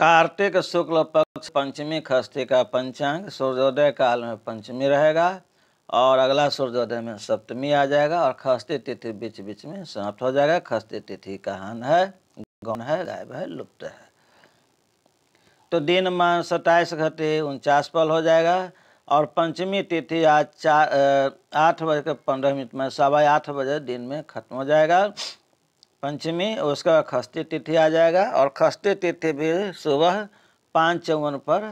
कार्तिक शुक्ल पक्ष पंचमी खस्ती का पंचांग सूर्योदय काल में पंचमी रहेगा और अगला सूर्योदय में सप्तमी आ जाएगा और खस्ती तिथि बीच बीच में समाप्त हो जाएगा खस्ती तिथि कहान है गौन है गायब है लुप्त है तो दिन मान सत्ताईस घटे उनचास पल हो जाएगा और पंचमी तिथि आज चार आठ बजकर पंद्रह मिनट में सवा आठ बजे दिन में खत्म हो जाएगा पंचमी उसका खस्ती तिथि आ जाएगा और खस्ती तिथि भी सुबह पाँच चौवन पर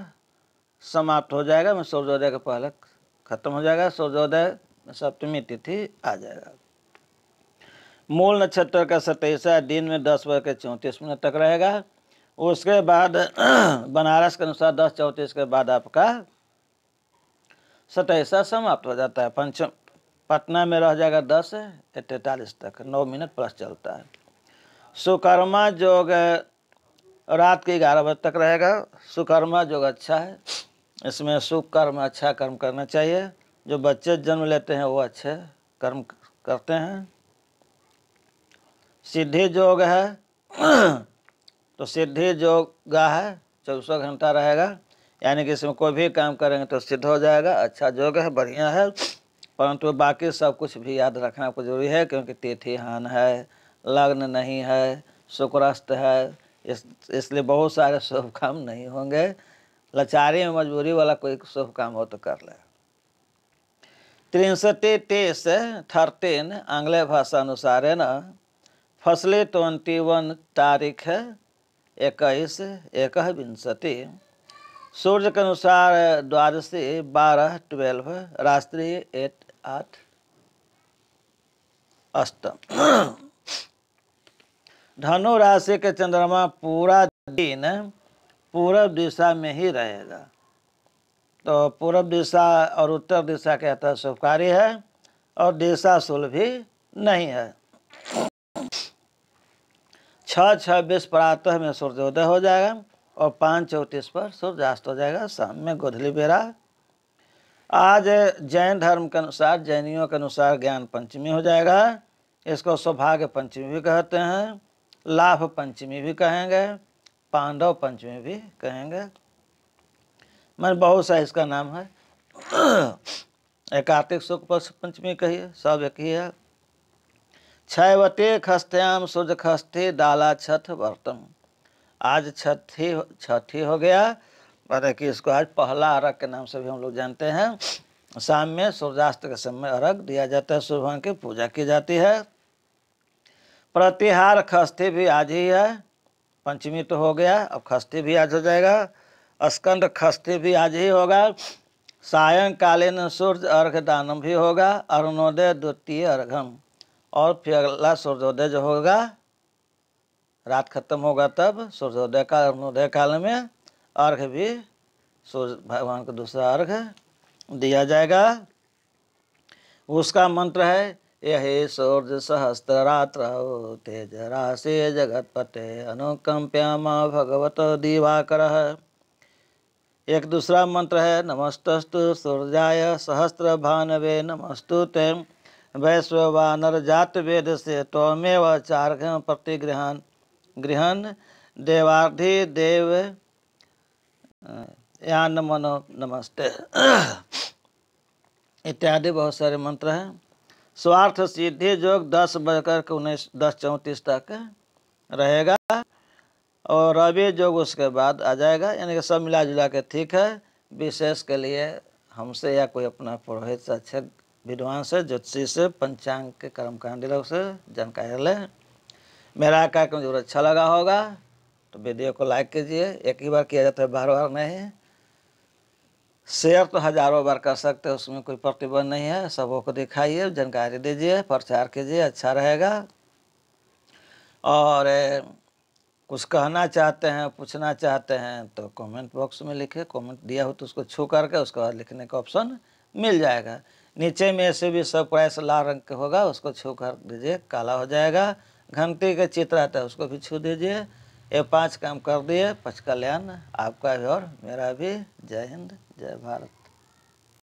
समाप्त हो जाएगा मैं सूर्योदय के पहले खत्म हो जाएगा सूर्योदय सप्तमी तिथि आ जाएगा मूल नक्षत्र का सत्ताईसा दिन में दस बज के चौंतीस मिनट तक रहेगा उसके बाद बनारस के अनुसार दस चौंतीस के बाद आपका सत्ताईसा समाप्त हो जाता है पंचम पटना में रह जाएगा दस तैंतालीस तक नौ मिनट प्लस चलता है सुकर्मा जोग रात के ग्यारह बजे तक रहेगा सुकर्मा योग अच्छा है इसमें शुभ कर्म अच्छा कर्म करना चाहिए जो बच्चे जन्म लेते हैं वो अच्छे कर्म करते हैं सिद्धि योग है तो सिद्धि योग है चौबीसों घंटा रहेगा यानी कि इसमें कोई भी काम करेंगे तो सिद्ध हो जाएगा अच्छा योग है बढ़िया है परंतु बाकी सब कुछ भी याद रखना आपको जरूरी है क्योंकि तिथि हान है लग्न नहीं है शुक्रस्त है इस इसलिए बहुत सारे शुभ काम नहीं होंगे लाचारी में मजबूरी वाला कोई शुभ काम हो तो कर ले त्रिशती तेस थर्टीन आंग्ले भाषा अनुसार है न फसली ट्वेंटी तो वन तारीख इक्कीस एक विंशति सूर्य के अनुसार द्वादशी बारह ट्वेल्व रात्रि एट आठ अस्त धनु राशि के चंद्रमा पूरा दिन पूर्व दिशा में ही रहेगा तो पूर्व दिशा और उत्तर दिशा के अतः शुभकारी है और दिशा शुल भी नहीं है छः छब्बीस प्रातः में सूर्योदय हो जाएगा और पाँच चौंतीस पर सूर्यास्त हो जाएगा शाम में गोधली बेरा आज जैन धर्म के अनुसार जैनियों के अनुसार ज्ञान पंचमी हो जाएगा इसको सौभाग्य पंचमी भी कहते हैं लाभ पंचमी भी कहेंगे पांडव पंचमी भी कहेंगे मैं बहुत सा इसका नाम है एकातिक सुख पंचमी कही सब एक ही है क्षयवते खस्त्याम सूर्य खस्ते डाला छठ वर्तम आज छठी छठी हो गया अरे कि इसको आज पहला अर्घ के नाम से भी हम लोग जानते हैं शाम में सूर्यास्त के समय अर्घ दिया जाता है सूर्य भगवान की पूजा की जाती है प्रतिहार खस्ती भी आज ही है पंचमी तो हो गया अब खस्ती भी आज हो जाएगा स्कंद खस्ती भी आज ही होगा सायंकालीन सूर्य अर्घ दानम भी होगा अरुणोदय द्वितीय अर्घम और फिर अगला सूर्योदय जो होगा रात खत्म होगा तब सूर्योदय का अरुणोदय काल में अर्घ भी सूर्य भगवान को दूसरा अर्घ दिया जाएगा उसका मंत्र है यही सूर्य सहस्त्र रात्र तेज राशि जगत पते अनुकंप्या भगवत दिवाकर एक दूसरा मंत्र है नमस्तस्तु सूर्याय सहस्त्र भानवे नमस्तु ते वैश्ववानर जात वेद से तोमेव चार्घ प्रतिगृहण गृहण देवार्धि देव या नमो नमस्ते इत्यादि बहुत सारे मंत्र हैं स्वार्थ सिद्धि योग दस बजकर के उन्नीस दस चौंतीस तक रहेगा और रवि योग उसके बाद आ जाएगा यानी कि सब मिला जुला के ठीक है विशेष के लिए हमसे या कोई अपना पुरोहित से अच्छे विद्वान से ज्योतिषी से पंचांग के कर्मकांडी लोग से जानकारी लें मेरा कार्यक्रम जरूर अच्छा लगा होगा तो वीडियो को लाइक कीजिए एक ही बार किया जाता है बार बार नहीं शेयर तो हजारों बार कर सकते हैं उसमें कोई प्रतिबंध नहीं है सबों को दिखाइए जानकारी दीजिए प्रचार कीजिए अच्छा रहेगा और कुछ कहना चाहते हैं पूछना चाहते हैं तो कमेंट बॉक्स में लिखे कमेंट दिया हो तो उसको छू करके उसके बाद लिखने का ऑप्शन मिल जाएगा नीचे में ऐसे भी सब प्राइस लाल रंग के होगा उसको छू कर दीजिए काला हो जाएगा घंटी का चित्र आता है उसको भी छू दीजिए ये पांच काम कर दिए पच कल्याण आपका भी और मेरा भी जय हिंद जय भारत